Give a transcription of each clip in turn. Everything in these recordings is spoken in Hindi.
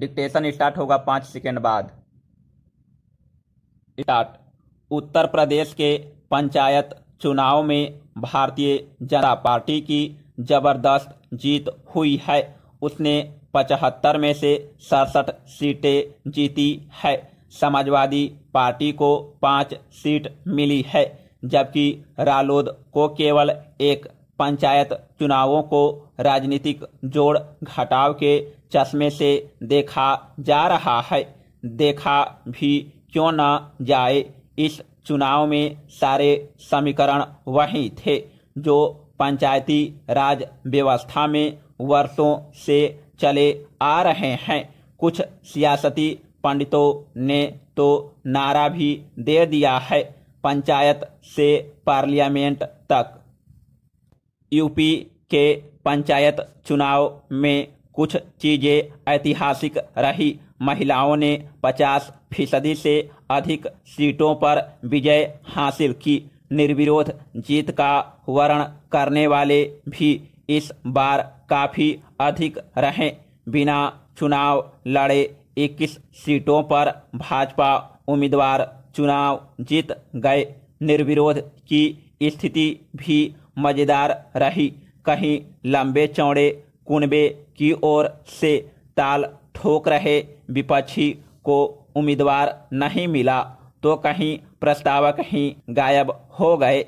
डिक्टेशन स्टार्ट होगा पांच सेकेंड बाद स्टार्ट उत्तर प्रदेश के पंचायत चुनाव में भारतीय जनता पार्टी की जबरदस्त जीत हुई है उसने पचहत्तर में से सड़सठ सीटें जीती है समाजवादी पार्टी को पाँच सीट मिली है जबकि रालोद को केवल एक पंचायत चुनावों को राजनीतिक जोड़ घटाव के चश्मे से देखा जा रहा है देखा भी क्यों न जाए इस चुनाव में सारे समीकरण वही थे जो पंचायती राज व्यवस्था में वर्षों से चले आ रहे हैं कुछ सियासती पंडितों ने तो नारा भी दे दिया है पंचायत से पार्लियामेंट तक यूपी के पंचायत चुनाव में कुछ चीज़ें ऐतिहासिक रही महिलाओं ने 50 फीसदी से अधिक सीटों पर विजय हासिल की निर्विरोध जीत का वर्ण करने वाले भी इस बार काफ़ी अधिक रहे बिना चुनाव लड़े 21 सीटों पर भाजपा उम्मीदवार चुनाव जीत गए निर्विरोध की स्थिति भी मज़ेदार रही कहीं लंबे चौड़े कुनबे की ओर से ताल ठोक रहे विपक्षी को उम्मीदवार नहीं मिला तो कहीं प्रस्तावक ही गायब हो गए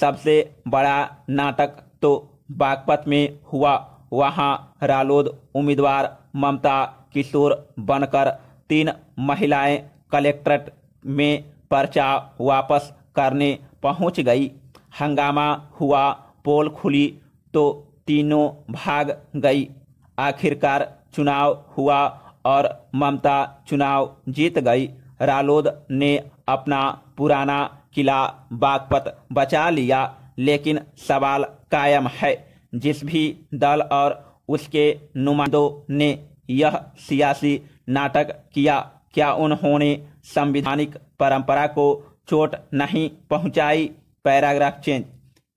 सबसे बड़ा नाटक तो बागपत में हुआ वहां रालोद उम्मीदवार ममता किशोर बनकर तीन महिलाएं कलेक्ट्रेट में पर्चा वापस करने पहुंच गई हंगामा हुआ पोल खुली तो तीनों भाग गई आखिरकार चुनाव हुआ और ममता चुनाव जीत गई रालोद ने अपना पुराना किला बागपत बचा लिया लेकिन सवाल कायम है जिस भी दल और उसके नुमाइंदों ने यह सियासी नाटक किया क्या उन्होंने संविधानिक परंपरा को चोट नहीं पहुंचाई पैराग्राफ चेंज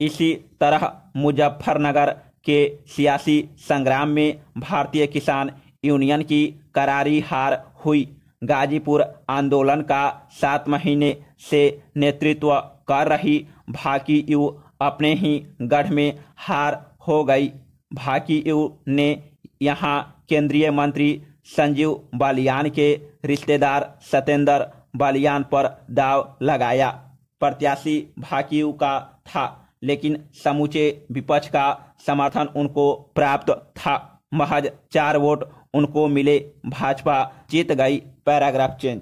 इसी तरह मुजफ्फरनगर के सियासी संग्राम में भारतीय किसान यूनियन की करारी हार हुई गाजीपुर आंदोलन का सात महीने से नेतृत्व कर रही भाकी यू अपने ही गढ़ में हार हो गई भाकी यू ने यहाँ केंद्रीय मंत्री संजीव बालियान के रिश्तेदार सत्येंद्र बालियान पर दाव लगाया प्रत्याशी भाकियू का था लेकिन समूचे विपक्ष का समर्थन उनको प्राप्त था महज चार वोट उनको मिले भाजपा जीत गई पैराग्राफ चेंज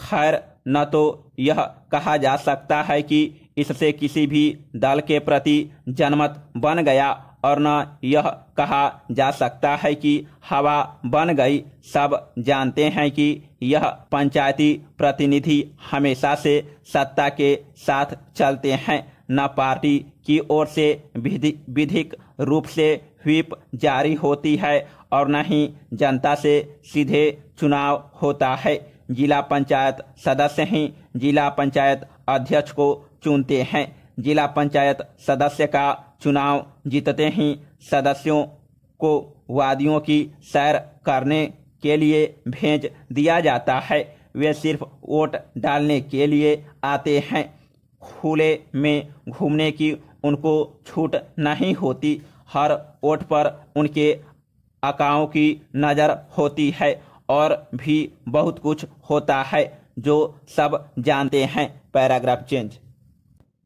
खैर न तो यह कहा जा सकता है कि इससे किसी भी दल के प्रति जनमत बन गया और न यह कहा जा सकता है कि हवा बन गई सब जानते हैं कि यह पंचायती प्रतिनिधि हमेशा से सत्ता के साथ चलते हैं न पार्टी की ओर से विधि विधिक रूप से व्हीप जारी होती है और न ही जनता से सीधे चुनाव होता है जिला पंचायत सदस्य ही जिला पंचायत अध्यक्ष को चुनते हैं जिला पंचायत सदस्य का चुनाव जीतते ही सदस्यों को वादियों की सैर करने के लिए भेज दिया जाता है वे सिर्फ वोट डालने के लिए आते हैं खुले में घूमने की उनको छूट नहीं होती हर वोट पर उनके अकाओं की नज़र होती है और भी बहुत कुछ होता है जो सब जानते हैं पैराग्राफ चेंज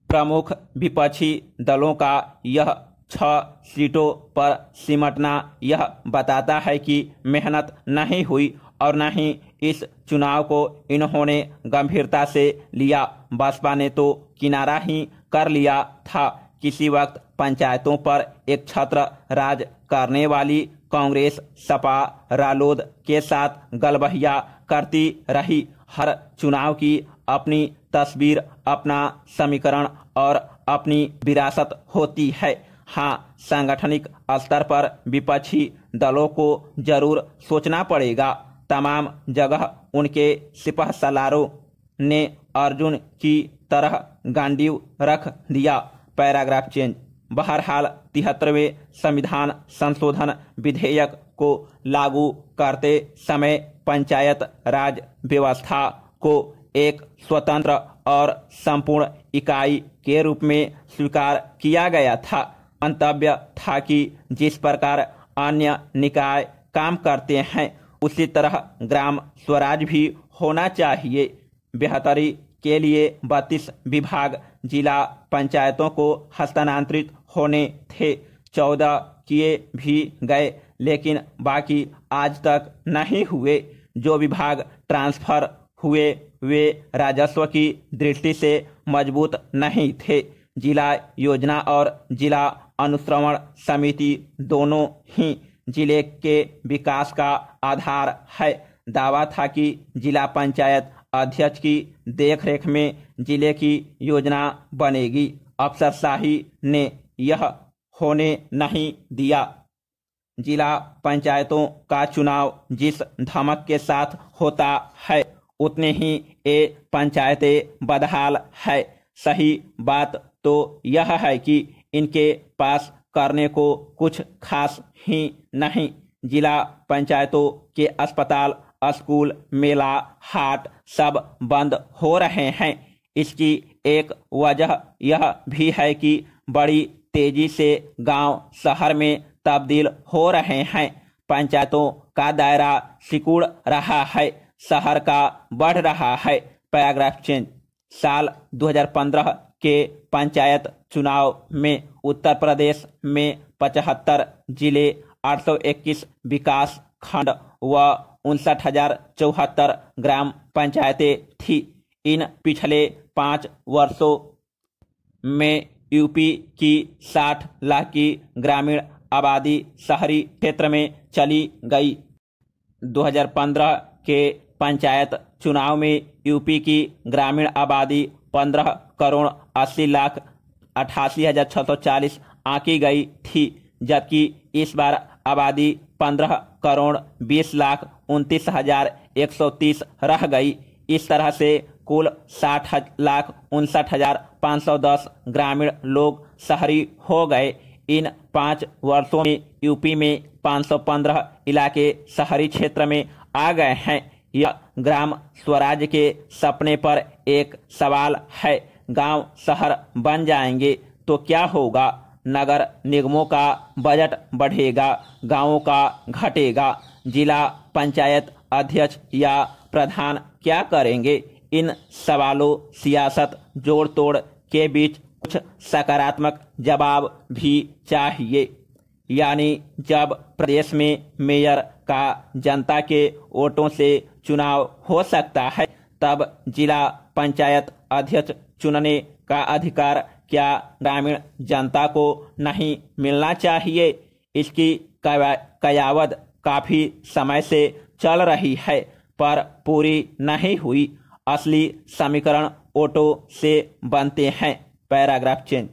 प्रमुख विपक्षी दलों का यह छह सीटों पर सिमटना यह बताता है कि मेहनत नहीं हुई और न ही इस चुनाव को इन्होंने गंभीरता से लिया बसपा ने तो किनारा ही कर लिया था किसी वक्त पंचायतों पर एक छत्र राज करने वाली कांग्रेस सपा रालोद के साथ गलबहिया करती रही हर चुनाव की अपनी तस्वीर अपना समीकरण और अपनी विरासत होती है हाँ सांगठनिक स्तर पर विपक्षी दलों को जरूर सोचना पड़ेगा तमाम जगह उनके सिपह सलारों ने अर्जुन की तरह गांडीव रख दिया पैराग्राफ चेंज बहरहाल तिहत्तरवें संविधान संशोधन विधेयक को लागू करते समय पंचायत राज व्यवस्था को एक स्वतंत्र और संपूर्ण इकाई के रूप में स्वीकार किया गया था मंतव्य था कि जिस प्रकार अन्य निकाय काम करते हैं उसी तरह ग्राम स्वराज भी होना चाहिए बेहतरी के लिए बत्तीस विभाग जिला पंचायतों को हस्तांतरित होने थे चौदह किए भी गए लेकिन बाकी आज तक नहीं हुए जो विभाग ट्रांसफर हुए वे राजस्व की दृष्टि से मजबूत नहीं थे जिला योजना और जिला अनुश्रवण समिति दोनों ही जिले के विकास का आधार है दावा था कि जिला पंचायत अध्यक्ष की देखरेख में जिले की योजना बनेगी अफसरशाही ने यह होने नहीं दिया जिला पंचायतों का चुनाव जिस धमक के साथ होता है उतने ही ये पंचायतें बदहाल है सही बात तो यह है कि इनके पास करने को कुछ खास ही नहीं जिला पंचायतों के अस्पताल स्कूल मेला हाट सब बंद हो रहे हैं इसकी एक वजह यह भी है कि बड़ी तेजी से गांव शहर में तब्दील हो रहे हैं पंचायतों का दायरा सिकुड़ रहा है शहर का बढ़ रहा है पैराग्राफ चेंज साल 2015 के पंचायत चुनाव में उत्तर प्रदेश में पचहत्तर जिले 821 विकास खंड व उनसठ हजार चौहत्तर ग्राम पंचायतें थी इन पिछले पाँच वर्षों में यूपी की 60 लाख की ग्रामीण आबादी शहरी क्षेत्र में चली गई 2015 के पंचायत चुनाव में यूपी की ग्रामीण आबादी 15 करोड़ 80 लाख अठासी हजार छः सौ चालीस आंकी गई थी जबकि इस बार आबादी 15 करोड़ 20 लाख उनतीस हजार एक सौ तीस रह गई इस तरह से कुल साठ लाख उनसठ हजार पाँच सौ दस ग्रामीण लोग शहरी हो गए इन पाँच वर्षों में यूपी में 515 इलाके शहरी क्षेत्र में आ गए हैं यह ग्राम स्वराज के सपने पर एक सवाल है गांव शहर बन जाएंगे तो क्या होगा नगर निगमों का बजट बढ़ेगा गांवों का घटेगा जिला पंचायत अध्यक्ष या प्रधान क्या करेंगे इन सवालों सियासत जोड़ तोड़ के बीच कुछ सकारात्मक जवाब भी चाहिए यानी जब प्रदेश में मेयर का जनता के वोटों से चुनाव हो सकता है तब जिला पंचायत अध्यक्ष चुनने का अधिकार क्या ग्रामीण जनता को नहीं मिलना चाहिए इसकी कयावत काफ़ी समय से चल रही है पर पूरी नहीं हुई असली समीकरण ऑटो से बनते हैं पैराग्राफ चेंज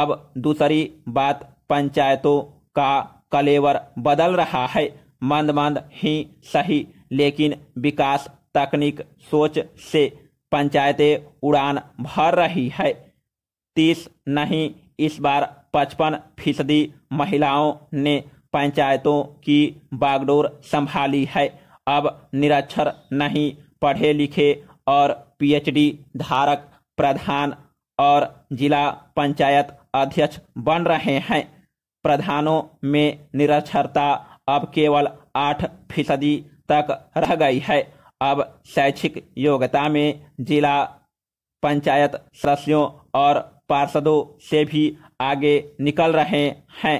अब दूसरी बात पंचायतों का कलेवर बदल रहा है मंद मंद ही सही लेकिन विकास तकनीक सोच से पंचायतें उड़ान भर रही है तीस नहीं इस बार पचपन फीसदी महिलाओं ने पंचायतों की बागडोर संभाली है अब निरक्षर नहीं पढ़े लिखे और पीएचडी धारक प्रधान और जिला पंचायत अध्यक्ष बन रहे हैं प्रधानों में निरक्षरता अब केवल आठ फीसदी तक रह गई है अब शैक्षिक योग्यता में जिला पंचायत सदस्यों और पार्षदों से भी आगे निकल रहे हैं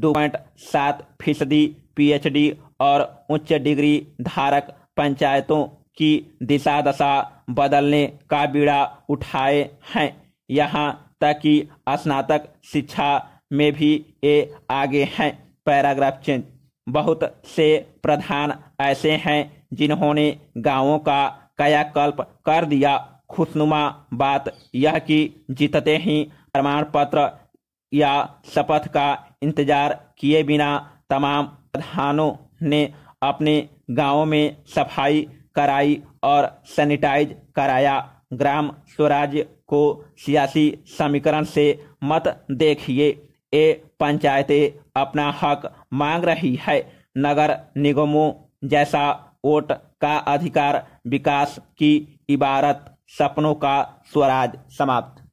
दो पॉइंट सात फीसदी पीएचडी और उच्च डिग्री धारक पंचायतों की दिशा दशा बदलने का बीड़ा उठाए हैं यहाँ तक कि स्नातक शिक्षा में भी ये आगे हैं पैराग्राफ चेंज बहुत से प्रधान ऐसे हैं जिन्होंने गांवों का कायाकल्प कर दिया खुशनुमा बात यह कि जीतते ही प्रमाण पत्र या शपथ का इंतजार किए बिना तमाम प्रधानों ने अपने गांवों में सफाई कराई और सैनिटाइज कराया ग्राम स्वराज्य को सियासी समीकरण से मत देखिए ये पंचायतें अपना हक मांग रही है नगर निगमों जैसा वोट का अधिकार विकास की इबारत सपनों का स्वराज समाप्त